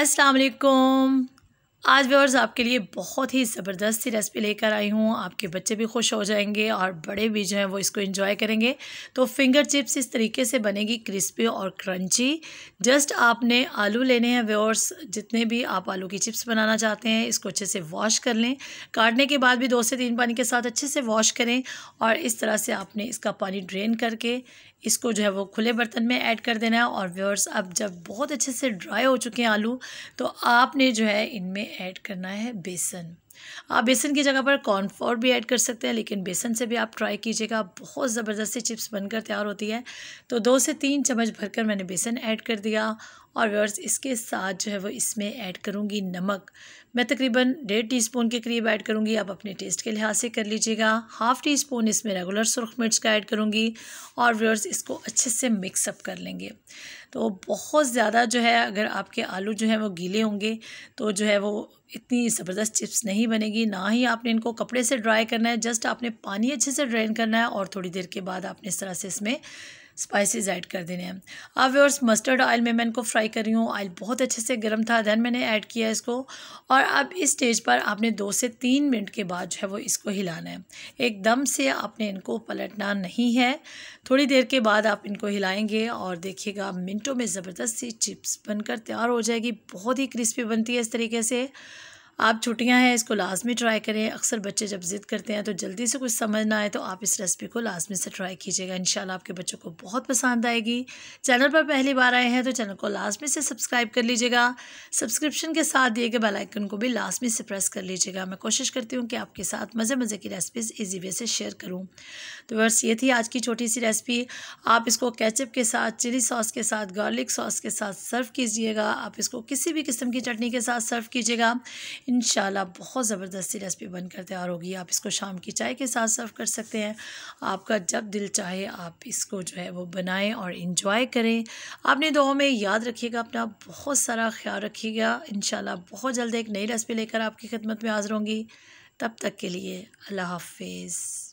अस्सलाम वालेकुम आज व्यवर्स आपके लिए बहुत ही ज़बरदस्त सी रेसिपी लेकर आई हूँ आपके बच्चे भी खुश हो जाएंगे और बड़े भी जो हैं वो इसको इन्जॉय करेंगे तो फिंगर चिप्स इस तरीके से बनेगी क्रिस्पी और क्रंची जस्ट आपने आलू लेने हैं व्यवर्स जितने भी आप आलू की चिप्स बनाना चाहते हैं इसको अच्छे से वॉश कर लें काटने के बाद भी दो से तीन पानी के साथ अच्छे से वॉश करें और इस तरह से आपने इसका पानी ड्रेन करके इसको जो है वो खुले बर्तन में ऐड कर देना है और व्यवर्स अब जब बहुत अच्छे से ड्राई हो चुके हैं आलू तो आपने जो है इनमें ऐड करना है बेसन आप बेसन की जगह पर कॉर्नफ्लोर भी ऐड कर सकते हैं लेकिन बेसन से भी आप ट्राई कीजिएगा बहुत ज़बरदस्ती चिप्स बनकर तैयार होती है तो दो से तीन चम्मच भरकर मैंने बेसन ऐड कर दिया और व्यवर्स इसके साथ जो है वो इसमें ऐड करूँगी नमक मैं तकरीबन डेढ़ टी स्पून के करीब ऐड करूँगी आप अपने टेस्ट के लिहाज से कर लीजिएगा हाफ़ टी स्पून इसमें रेगुलर सुरख मिर्च का ऐड करूँगी और व्यवर्स इसको अच्छे से मिक्सअप कर लेंगे तो बहुत ज़्यादा जो है अगर आपके आलू जो है वो गीले होंगे तो जो है वो इतनी ज़बरदस्त चिप्स नहीं बनेगी ना ही आपने इनको कपड़े से ड्राई करना है जस्ट आपने पानी अच्छे से ड्रेन करना है और थोड़ी देर के बाद आपने इस तरह से इसमें स्पाइसेस ऐड कर देने हैं आप व्यवर्स मस्टर्ड ऑयल में मैं इनको फ्राई कर रही हूँ ऑयल बहुत अच्छे से गर्म था दैन मैंने ऐड किया इसको और अब इस स्टेज पर आपने दो से तीन मिनट के बाद जो है वो इसको हिलाना है एकदम से आपने इनको पलटना नहीं है थोड़ी देर के बाद आप इनको हिलाएंगे और देखिएगा मिनटों में ज़बरदस्त सी चिप्स बनकर तैयार हो जाएगी बहुत ही क्रिस्पी बनती है इस तरीके से आप छुट्टियां हैं इसको लाजमी ट्राई करें अक्सर बच्चे जब ज़िद करते हैं तो जल्दी से कुछ समझ ना आए तो आप इस रेसिपी को लाजमी से ट्राई कीजिएगा इन आपके बच्चों को बहुत पसंद आएगी चैनल पर पहली बार आए हैं तो चैनल को लाजमी से सब्सक्राइब कर लीजिएगा सब्सक्रिप्शन के साथ दिए गए बेलाइकन को भी लाजमी से प्रेस कर लीजिएगा मैं कोशिश करती हूँ कि आपके साथ मज़े मज़े की रेसिपीज़ ईजी वे से शेयर करूँ तो बस ये थी आज की छोटी सी रेसिपी आप इसको कैचअप के साथ चिली सॉस के साथ गार्लिक सॉस के साथ सर्व कीजिएगा आप इसको किसी भी किस्म की चटनी के साथ सर्व कीजिएगा इन बहुत ज़बरदस्ती रेसिपी बनकर तैयार होगी आप इसको शाम की चाय के साथ सर्व कर सकते हैं आपका जब दिल चाहे आप इसको जो है वो बनाएं और इन्जॉय करें आपने दोहों में याद रखिएगा अपना बहुत सारा ख्याल रखिएगा इन बहुत जल्द एक नई रेसिपी लेकर आपकी खिदमत में हाजिर होंगी तब तक के लिए अल्लाह हाफिज़